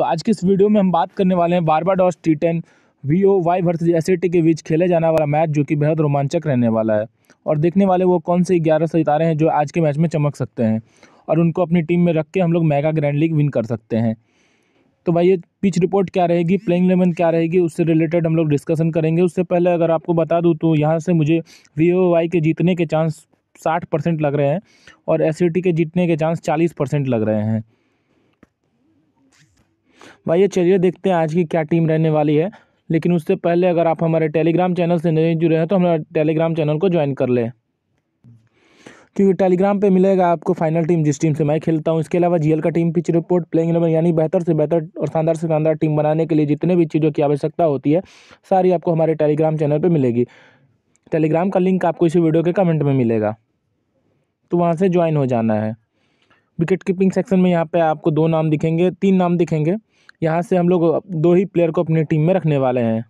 तो आज की इस वीडियो में हम बात करने वाले हैं Barbados T ten V O Y versus S के बीच खेले जाने वाला मैच जो कि बेहद रोमांचक रहने वाला है और देखने वाले वो कौन से ग्यारह सितारे हैं जो आज के मैच में चमक सकते हैं और उनको अपनी टीम में रख के हम लोग मेगा ग्रैंड लीग विन कर सकते हैं तो भाई ये पिच रिपोर्ट क्या रहेगी प्लेइंग इलेवन क्या रहेगी उससे रिलेटेड हम लोग डिस्कशन करेंगे उससे पहले अगर आपको बता दूँ तो यहाँ से मुझे वी ओ वाई के जीतने के चांस साठ परसेंट लग रहे हैं और एस के जीतने के चांस चालीस परसेंट लग रहे हैं भाई ये चलिए देखते हैं आज की क्या टीम रहने वाली है लेकिन उससे पहले अगर आप हमारे टेलीग्राम चैनल से नहीं जुड़े हैं तो हमारे टेलीग्राम चैनल को ज्वाइन कर लें क्योंकि टेलीग्राम पे मिलेगा आपको फाइनल टीम जिस टीम से मैं खेलता हूँ इसके अलावा जीएल का team pitch report playing eleven यानी बेहतर से बेहतर और शानदार से शानदार टीम बनाने के लिए जितने भी चीज़ों की आवश्यकता होती है सारी आपको हमारे टेलीग्राम चैनल पर मिलेगी टेलीग्राम का लिंक आपको इसी वीडियो के कमेंट में मिलेगा तो वहाँ से ज्वाइन हो जाना है विकेट कीपिंग सेक्शन में यहाँ पर आपको दो नाम दिखेंगे तीन नाम दिखेंगे यहाँ से हम लोग दो ही प्लेयर को अपनी टीम में रखने वाले हैं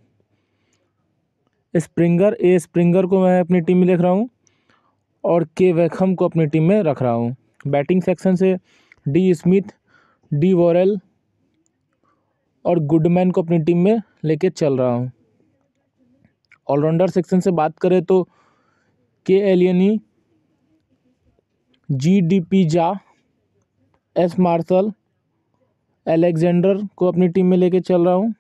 स्प्रिंगर ए स्प्रिंगर को मैं अपनी टीम में देख रहा हूँ और के वैखम को अपनी टीम में रख रहा हूँ बैटिंग सेक्शन से डी स्मिथ डी वॉरल और गुडमैन को अपनी टीम में लेके चल रहा हूँ ऑलराउंडर सेक्शन से बात करें तो K Alleyne G D P जा एस मार्शल एलेक्जेंडर को अपनी टीम में लेके चल रहा हूँ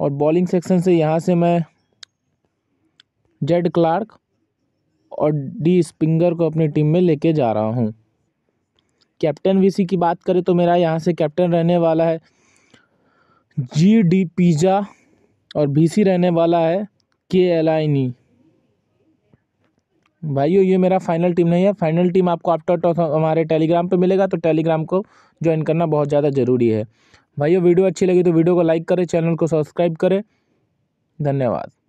और बॉलिंग सेक्शन से यहाँ से मैं जेड क्लार्क और डी स्पिंगर को अपनी टीम में लेके जा रहा हूँ कैप्टन वीसी की बात करें तो मेरा यहाँ से कैप्टन रहने वाला है जी डी पिज़्ज़ा और वीसी रहने वाला है के एलाइनी भाइयों ये मेरा फाइनल टीम नहीं है फाइनल टीम आपको आफ्टर टॉस हमारे टेलीग्राम पे मिलेगा तो टेलीग्राम को ज्वाइन करना बहुत ज़्यादा ज़रूरी है भाइयों वीडियो अच्छी लगी तो वीडियो को लाइक करें चैनल को सब्सक्राइब करें धन्यवाद